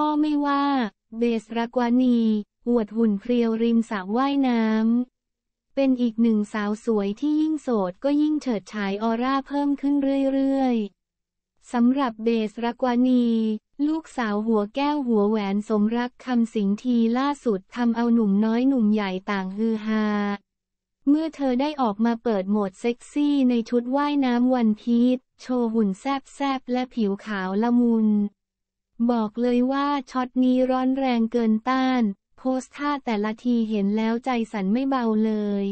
ข้อไม่ว่า เบสรากวานีอวดหุ่นเพรียวริมสระว่ายน้ำเป็นอีกหนึ่งสาวสวยที่ยิ่งโสดก็ยิ่งเฉิดฉายออร่าเพิ่มขึ้นเรื่อยๆสำหรับเบสรากวานี ลูกสาวหัวแก้วหัวแหวนสมรักคำสิงทีล่าสุดทำเอาหนุ่มน้อยหนุ่มใหญ่ต่างฮือฮา เมื่อเธอได้ออกมาเปิดโหมดเซ็กซี่ในชุดว่ายน้ำวันพีชโชว์หุ่นแซบแซบและผิวขาวละมุนบอกเลยว่าช็อตนี้ร้อนแรงเกินต้าน โพสท่าแต่ละทีเห็นแล้วใจสั่นไม่เบาเลย